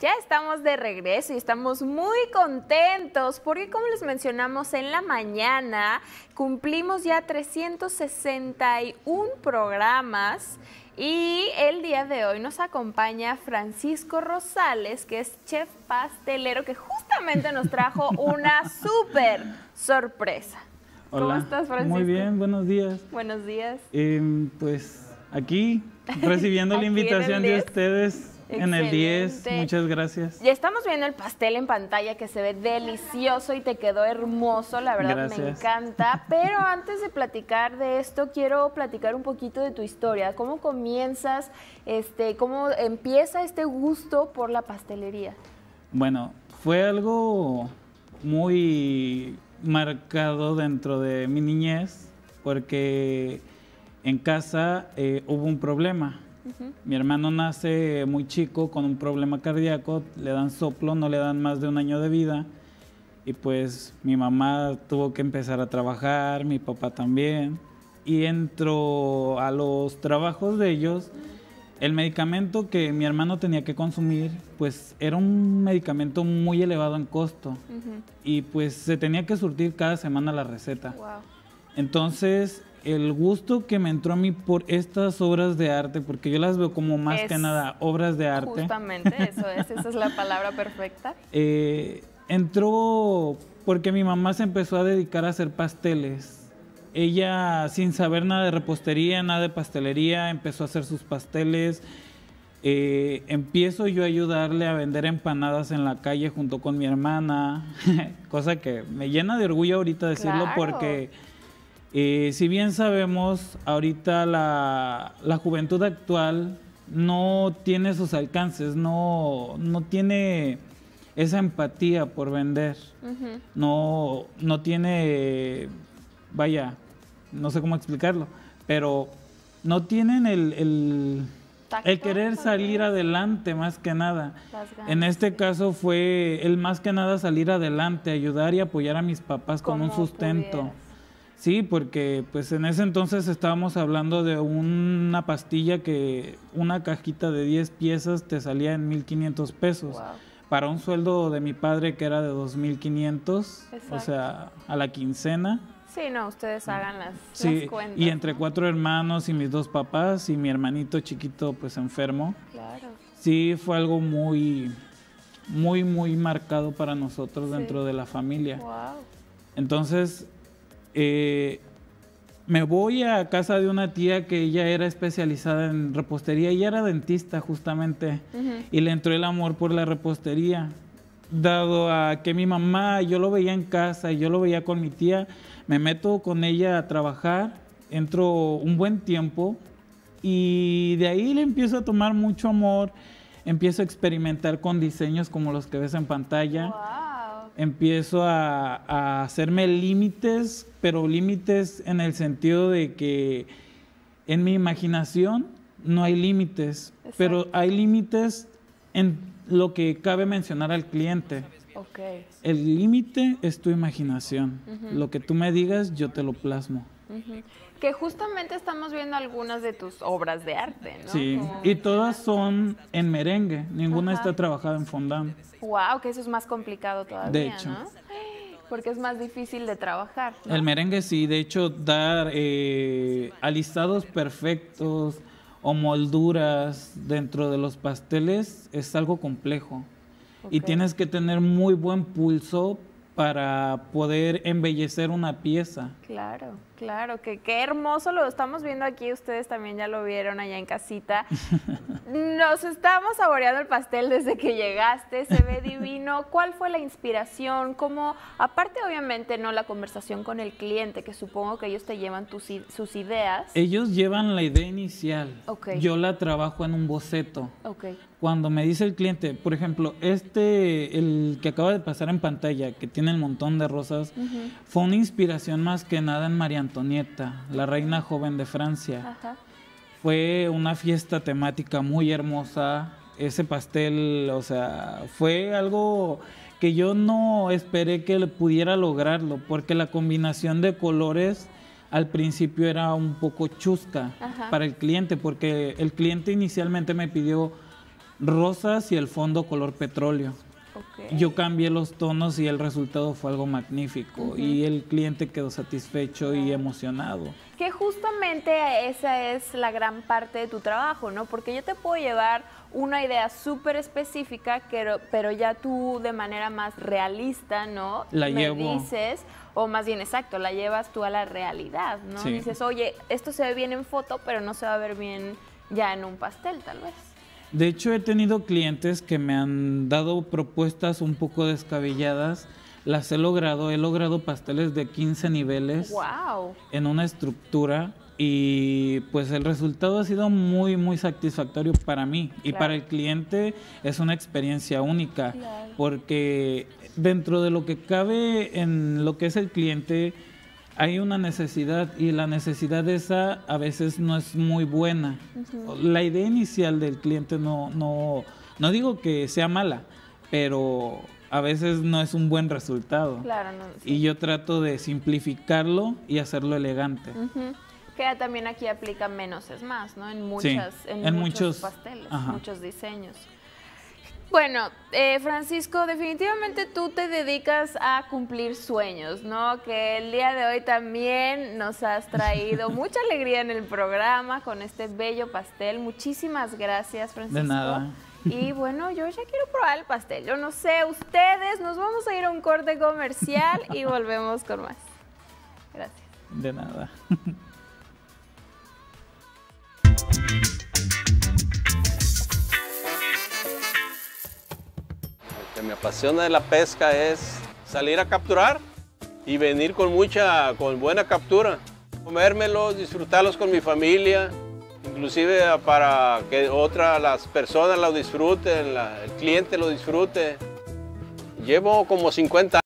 Ya estamos de regreso y estamos muy contentos porque como les mencionamos en la mañana, cumplimos ya 361 programas y el día de hoy nos acompaña Francisco Rosales, que es chef pastelero que justamente nos trajo una súper sorpresa. Hola. ¿Cómo estás, Francisco? Muy bien, buenos días. Buenos días. Em, pues aquí, recibiendo la invitación de ustedes en el 10. Muchas gracias. Ya estamos viendo el pastel en pantalla que se ve delicioso y te quedó hermoso, la verdad me encanta. Pero antes de platicar de esto, quiero platicar un poquito de tu historia. ¿Cómo comienzas, este, cómo empieza este gusto por la pastelería? Bueno, fue algo muy marcado dentro de mi niñez porque en casa eh, hubo un problema mi hermano nace muy chico con un problema cardíaco, le dan soplo, no le dan más de un año de vida. Y pues mi mamá tuvo que empezar a trabajar, mi papá también. Y entró a los trabajos de ellos. El medicamento que mi hermano tenía que consumir, pues era un medicamento muy elevado en costo. Y pues se tenía que surtir cada semana la receta. Entonces, el gusto que me entró a mí por estas obras de arte, porque yo las veo como más que nada obras de arte. Justamente, eso es, esa es la palabra perfecta. Eh, entró porque mi mamá se empezó a dedicar a hacer pasteles. Ella, sin saber nada de repostería, nada de pastelería, empezó a hacer sus pasteles. Eh, empiezo yo a ayudarle a vender empanadas en la calle junto con mi hermana, cosa que me llena de orgullo ahorita decirlo porque eh, si bien sabemos, ahorita la, la, juventud actual no tiene sus alcances, no, no tiene esa empatía por vender, no, no tiene, vaya, no sé cómo explicarlo, pero no tienen el, el, el querer salir adelante más que nada. En este caso fue el más que nada salir adelante, ayudar y apoyar a mis papás con un sustento. Sí, porque pues en ese entonces estábamos hablando de una pastilla que una cajita de 10 piezas te salía en 1500 pesos. Para un sueldo de mi padre que era de 2500, o sea, a la quincena. Sí, no, ustedes mm. hagan las, cuentas. Y entre cuatro hermanos y mis dos papás y mi hermanito chiquito pues enfermo. Claro. Sí, fue algo muy, muy, muy marcado para nosotros dentro de la familia. Wow. Entonces, eh, me voy a casa de una tía que ella era especializada en repostería, y era dentista justamente, y le entró el amor por la repostería. Dado a que mi mamá, yo lo veía en casa, yo lo veía con mi tía, me meto con ella a trabajar, entro un buen tiempo y de ahí le empiezo a tomar mucho amor, empiezo a experimentar con diseños como los que ves en pantalla empiezo a, hacerme límites, pero límites en el sentido de que en mi imaginación no hay límites, pero hay límites en lo que cabe mencionar al cliente. El límite es tu imaginación. Lo que tú me digas, yo te lo plasmo. Que justamente estamos viendo algunas de tus obras de arte, ¿no? Sí, y todas son en merengue, ninguna está trabajada en fondant. Wow, que eso es más complicado todavía, de hecho. Porque es más difícil de trabajar. El merengue sí, de hecho, dar eh, alistados perfectos o molduras dentro de los pasteles es algo complejo. Y tienes que tener muy buen pulso para poder embellecer una pieza. Claro, claro, que qué hermoso lo estamos viendo aquí, ustedes también ya lo vieron allá en casita. Nos estamos saboreando el pastel desde que llegaste, se ve divino. ¿Cuál fue la inspiración? ¿Cómo, aparte obviamente, no la conversación con el cliente, que supongo que ellos te llevan tus, sus ideas? Ellos llevan la idea inicial. Yo la trabajo en un boceto. Okay. Cuando me dice el cliente, por ejemplo, este, el que acaba de pasar en pantalla, que tiene el montón de rosas, fue una inspiración más que nada en María Antonieta, la reina joven de Francia. Ajá fue una fiesta temática muy hermosa. Ese pastel, o sea, fue algo que yo no esperé que pudiera lograrlo, porque la combinación de colores al principio era un poco chusca para el cliente, porque el cliente inicialmente me pidió rosas y el fondo color petróleo. Yo cambié los tonos y el resultado fue algo magnífico y el cliente quedó satisfecho y emocionado. Que justamente esa es la gran parte de tu trabajo, ¿no? Porque yo te puedo llevar una idea súper específica, pero ya tú de manera más realista, ¿no? La Me dices, o más bien exacto, la llevas tú a la realidad, ¿no? Dices, oye, esto se ve bien en foto, pero no se va a ver bien ya en un pastel, tal vez. De hecho, he tenido clientes que me han dado propuestas un poco descabelladas. Las he logrado, he logrado pasteles de 15 niveles en una estructura y pues el resultado ha sido muy, muy satisfactorio para mí y para el cliente es una experiencia única porque dentro de lo que cabe en lo que es el cliente, hay una necesidad y la necesidad esa a veces no es muy buena. La idea inicial del cliente no, no, no digo que sea mala, pero a veces no es un buen resultado. Y yo trato de simplificarlo y hacerlo elegante. Que también aquí aplica menos es más, ¿no? En, muchas, muchos, pasteles, muchos diseños. Bueno, eh, Francisco, definitivamente tú te dedicas a cumplir sueños, ¿no? Que el día de hoy también nos has traído mucha alegría en el programa con este bello pastel. Muchísimas gracias, Francisco. De nada. Y bueno, yo ya quiero probar el pastel. Yo no sé, ustedes, nos vamos a ir a un corte comercial y volvemos con más. Gracias. De nada. me apasiona de la pesca es salir a capturar y venir con mucha, con buena captura. Comérmelos, disfrutarlos con mi familia, inclusive para que otras las personas lo disfruten, el cliente lo disfrute. Llevo como 50 años.